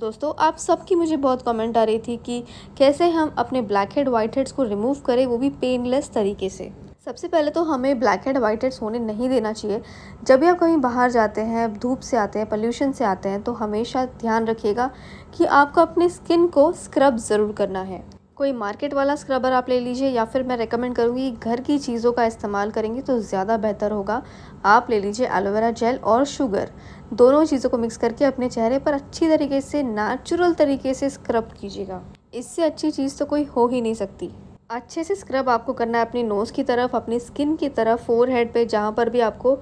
दोस्तों आप सबकी मुझे बहुत कमेंट आ रही थी कि कैसे हम अपने ब्लैक हेड वाइट हेड्स को रिमूव करें वो भी पेनलेस तरीके से सबसे पहले तो हमें ब्लैक हेड वाइट हेड्स होने नहीं देना चाहिए जब भी आप कहीं बाहर जाते हैं धूप से आते हैं पोल्यूशन से आते हैं तो हमेशा ध्यान रखिएगा कि आपको अपने स्किन को स्क्रब ज़रूर करना है कोई मार्केट वाला स्क्रबर आप ले लीजिए या फिर मैं रेकमेंड करूँगी घर की चीज़ों का इस्तेमाल करेंगे तो ज़्यादा बेहतर होगा आप ले लीजिए एलोवेरा जेल और शुगर दोनों चीज़ों को मिक्स करके अपने चेहरे पर अच्छी तरीके से नेचुरल तरीके से स्क्रब कीजिएगा इससे अच्छी चीज़ तो कोई हो ही नहीं सकती अच्छे से स्क्रब आपको करना है अपनी नोज़ की तरफ अपनी स्किन की तरफ फोर हेड पर जहाँ पर भी आपको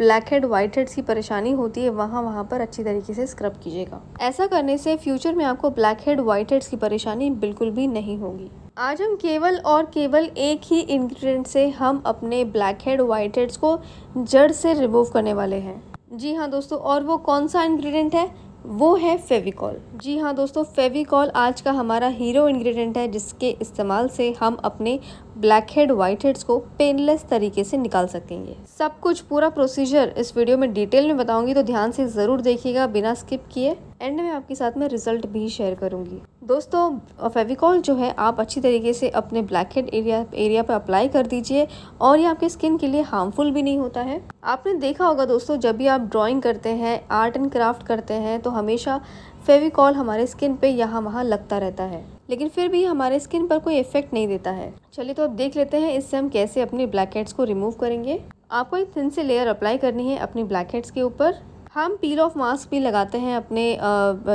ब्लैक हेड वाइट हेड्स की परेशानी होती है वहाँ वहाँ पर अच्छी तरीके से स्क्रब कीजिएगा ऐसा करने से फ्यूचर में आपको ब्लैक हेड वाइट हेड्स की परेशानी बिल्कुल भी नहीं होगी आज हम केवल और केवल एक ही इन्ग्रीडियंट से हम अपने ब्लैक हेड वाइट हेड्स को जड़ से रिमूव करने वाले हैं जी हाँ दोस्तों और वो कौन सा इन्ग्रीडियंट है वो है फेविकॉल जी हाँ दोस्तों फेविकॉल आज का हमारा हीरो इंग्रेडिएंट है जिसके इस्तेमाल से हम अपने ब्लैक हेड वाइट हेड्स को पेनलेस तरीके से निकाल सकेंगे सब कुछ पूरा प्रोसीजर इस वीडियो में डिटेल में बताऊंगी तो ध्यान से ज़रूर देखिएगा बिना स्किप किए एंड में आपके साथ में रिज़ल्ट भी शेयर करूंगी दोस्तों फेविकॉल जो है आप अच्छी तरीके से अपने ब्लैक हेड एरिया एरिया पर अप्लाई कर दीजिए और ये आपके स्किन के लिए हार्मफुल भी नहीं होता है आपने देखा होगा दोस्तों जब भी आप ड्राइंग करते हैं आर्ट एंड क्राफ्ट करते हैं तो हमेशा फेविकॉल हमारे स्किन पे यहाँ वहाँ लगता रहता है लेकिन फिर भी हमारे स्किन पर कोई इफेक्ट नहीं देता है चलिए तो आप देख लेते हैं इससे हम कैसे अपने ब्लैक हेड्स को रिमूव करेंगे आपको एक थिन से लेयर अप्लाई करनी है अपनी ब्लैक हेड्स के ऊपर हम पील ऑफ मास्क भी लगाते हैं अपने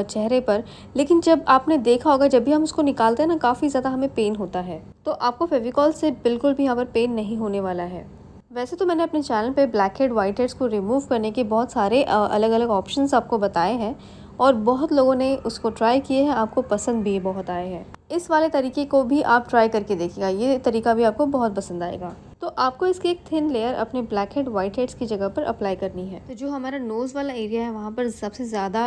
चेहरे पर लेकिन जब आपने देखा होगा जब भी हम उसको निकालते हैं ना काफ़ी ज़्यादा हमें पेन होता है तो आपको फेविकॉल से बिल्कुल भी यहाँ पर पेन नहीं होने वाला है वैसे तो मैंने अपने चैनल पे ब्लैक हेड वाइट हेड्स को रिमूव करने के बहुत सारे अलग अलग ऑप्शंस आपको बताए हैं और बहुत लोगों ने उसको ट्राई किए हैं आपको पसंद भी बहुत आए हैं इस वाले तरीके को भी आप ट्राई करके देखिएगा ये तरीका भी आपको बहुत पसंद आएगा तो आपको इसकी एक थिन लेयर अपने ब्लैक हेड वाइट हेड्स की जगह पर अप्लाई करनी है तो जो हमारा नोज़ वाला एरिया है वहाँ पर सबसे ज़्यादा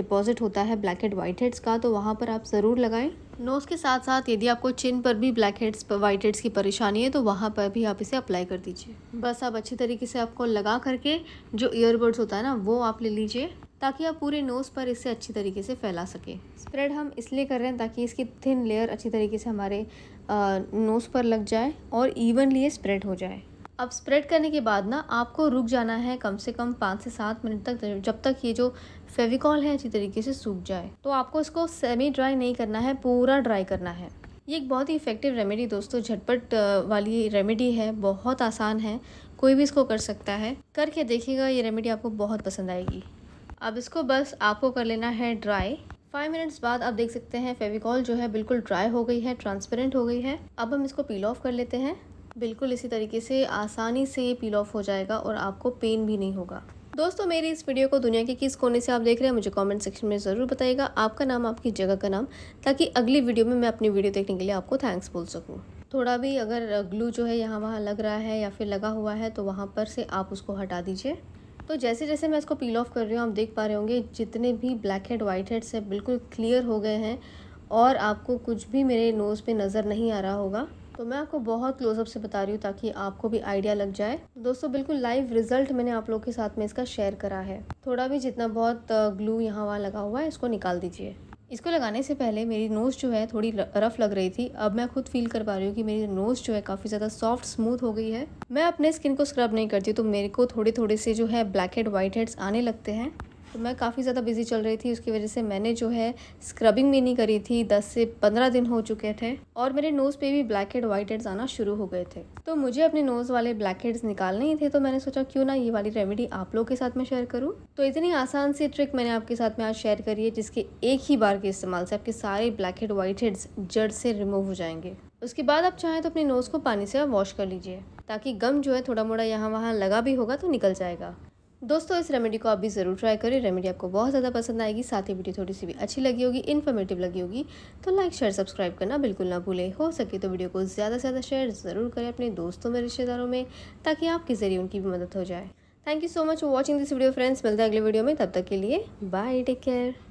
डिपॉजिट होता है ब्लैक हेड वाइट हेड्स का तो वहाँ पर आप ज़रूर लगाएं नोज़ के साथ साथ यदि आपको चिन पर भी ब्लैक हेड्स व्हाइट हेड्स की परेशानी है तो वहाँ पर भी आप इसे अप्लाई कर दीजिए बस आप अच्छे तरीके से आपको लगा करके जो ईयरबड्स होता है ना वो आप ले लीजिए ताकि आप पूरे नोज़ पर इसे अच्छी तरीके से फैला सकें स्प्रेड हम इसलिए कर रहे हैं ताकि इसकी थिन लेयर अच्छी तरीके से हमारे नोज़ पर लग जाए और इवनली ये स्प्रेड हो जाए अब स्प्रेड करने के बाद ना आपको रुक जाना है कम से कम पाँच से सात मिनट तक जब तक ये जो फेविकॉल है अच्छी तरीके से सूख जाए तो आपको इसको सेमी ड्राई नहीं करना है पूरा ड्राई करना है ये एक बहुत ही इफ़ेक्टिव रेमेडी दोस्तों झटपट वाली रेमेडी है बहुत आसान है कोई भी इसको कर सकता है करके देखिएगा ये रेमेडी आपको बहुत पसंद आएगी अब इसको बस आपको कर लेना है ड्राई फाइव मिनट्स बाद आप देख सकते हैं फेविकॉल जो है बिल्कुल ड्राई हो गई है ट्रांसपेरेंट हो गई है अब हम इसको पील ऑफ कर लेते हैं बिल्कुल इसी तरीके से आसानी से ये पील ऑफ हो जाएगा और आपको पेन भी नहीं होगा दोस्तों मेरी इस वीडियो को दुनिया के किस कोने से आप देख रहे हैं मुझे कमेंट सेक्शन में ज़रूर बताइएगा आपका नाम आपकी जगह का नाम ताकि अगली वीडियो में मैं अपनी वीडियो देखने के लिए आपको थैंक्स बोल सकूँ थोड़ा भी अगर ग्लू जो है यहाँ वहाँ लग रहा है या फिर लगा हुआ है तो वहाँ पर से आप उसको हटा दीजिए तो जैसे जैसे मैं इसको पील ऑफ कर रही हूँ आप देख पा रहे होंगे जितने भी ब्लैक हेड वाइट हेड्स हैं बिल्कुल क्लियर हो गए हैं और आपको कुछ भी मेरे नोज़ पे नज़र नहीं आ रहा होगा तो मैं आपको बहुत क्लोजअप से बता रही हूँ ताकि आपको भी आइडिया लग जाए तो दोस्तों बिल्कुल लाइव रिजल्ट मैंने आप लोग के साथ में इसका शेयर करा है थोड़ा भी जितना बहुत ग्लू यहाँ वहाँ लगा हुआ है इसको निकाल दीजिए इसको लगाने से पहले मेरी नोज़ जो है थोड़ी रफ़ लग रही थी अब मैं खुद फील कर पा रही हूँ कि मेरी नोज़ जो है काफ़ी ज़्यादा सॉफ्ट स्मूथ हो गई है मैं अपने स्किन को स्क्रब नहीं करती तो मेरे को थोड़े थोड़े से जो है ब्लैक हेड वाइट हेड्स आने लगते हैं तो मैं काफ़ी ज़्यादा बिज़ी चल रही थी उसकी वजह से मैंने जो है स्क्रबिंग भी नहीं करी थी दस से पंद्रह दिन हो चुके थे और मेरे नोज़ पे भी ब्लैक हेड वाइट हेड्स आना शुरू हो गए थे तो मुझे अपने नोज़ वाले ब्लैक हेड्स निकालने ही थे तो मैंने सोचा क्यों ना ये वाली रेमेडी आप लोग के साथ मैं शेयर करूँ तो इतनी आसान सी ट्रिक मैंने आपके साथ में आज शेयर करी है जिसके एक ही बार के इस्तेमाल से आपके सारे ब्लैक हेड वाइट हेड्स जड़ से रिमूव हो जाएंगे उसके बाद आप चाहें तो अपने नोज़ को पानी से वॉश कर लीजिए ताकि गम जो है थोड़ा मोड़ा यहाँ वहाँ लगा भी होगा तो निकल जाएगा दोस्तों इस रेमेडी को आप भी ज़रूर ट्राई करें रेमेडी आपको बहुत ज़्यादा पसंद आएगी साथ ही वीडियो थोड़ी सी भी अच्छी लगी होगी इन्फॉर्मेटिव लगी होगी तो लाइक शेयर सब्सक्राइब करना बिल्कुल ना भूलें हो सके तो वीडियो को ज़्यादा से ज़्यादा शेयर ज़रूर करें अपने दोस्तों में रिश्तेदारों में ताकि आपके ज़रिए उनकी भी मदद हो जाए thank you so much for watching this video friends मिलते हैं अगले वीडियो में तब तक के लिए बाय टेक केयर